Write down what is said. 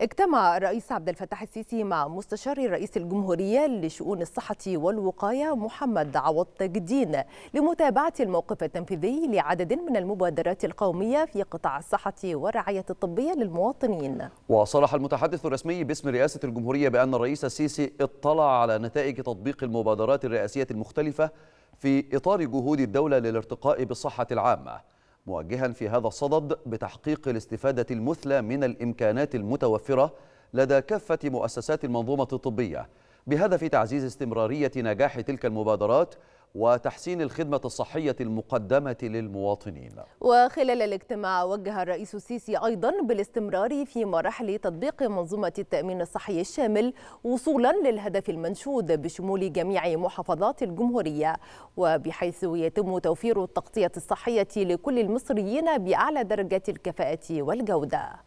اجتمع الرئيس عبد الفتاح السيسي مع مستشار رئيس الجمهورية لشؤون الصحة والوقاية محمد عوض تجدين لمتابعة الموقف التنفيذي لعدد من المبادرات القومية في قطاع الصحة والرعاية الطبية للمواطنين وصرح المتحدث الرسمي باسم رئاسة الجمهورية بأن الرئيس السيسي اطلع على نتائج تطبيق المبادرات الرئاسية المختلفة في إطار جهود الدولة للارتقاء بالصحة العامة موجها في هذا الصدد بتحقيق الاستفادة المثلى من الإمكانات المتوفرة لدى كافة مؤسسات المنظومة الطبية بهدف تعزيز استمرارية نجاح تلك المبادرات وتحسين الخدمة الصحية المقدمة للمواطنين وخلال الاجتماع وجه الرئيس السيسي أيضا بالاستمرار في مراحل تطبيق منظومة التأمين الصحي الشامل وصولا للهدف المنشود بشمول جميع محافظات الجمهورية وبحيث يتم توفير التغطية الصحية لكل المصريين بأعلى درجات الكفاءة والجودة